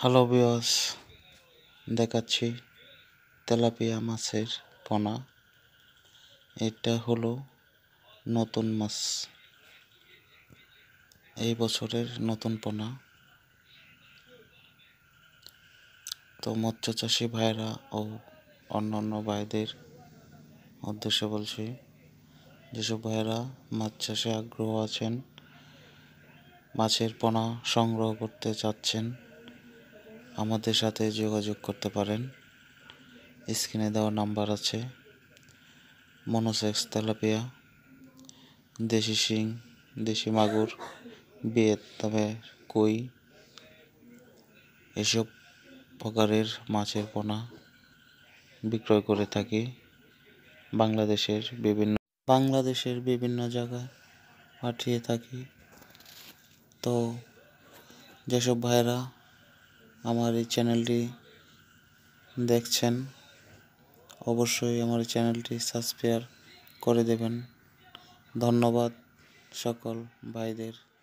hello বিয়স দেখাচ্ছি tilapia মাছের পোনা এটা হলো নতুন মাছ এই বছরের নতুন পোনা তো মৎস্য চাষি ভাইরা ও অন্যান্য ভাইদের উদ্দেশ্যে বলছি যেসব ভাইরা মাছ চাষে আগ্রহ আছেন মাছের পোনা সংগ্রহ করতে চাচ্ছেন আমাদের সাথে যোগাযোগ করতে পারেন স্ক্রিনে দেওয়া নাম্বার আছে মনোসেক্স তেলাপিয়া দেশি শিং দেশি মাগুর বেত তবে কই এসব প্রকারের মাছের পোনা বিক্রয় করে থাকি বাংলাদেশের বিভিন্ন বাংলাদেশের বিভিন্ন জায়গায় পাঠিয়ে থাকি তো যেসব ভাইরা আমার এই চ্যানেলটি দেখছেন অবশ্যই আমার এই চ্যানেলটি সাবস্ক্রাইব করে দেবেন ধন্যবাদ সকল ভাইদের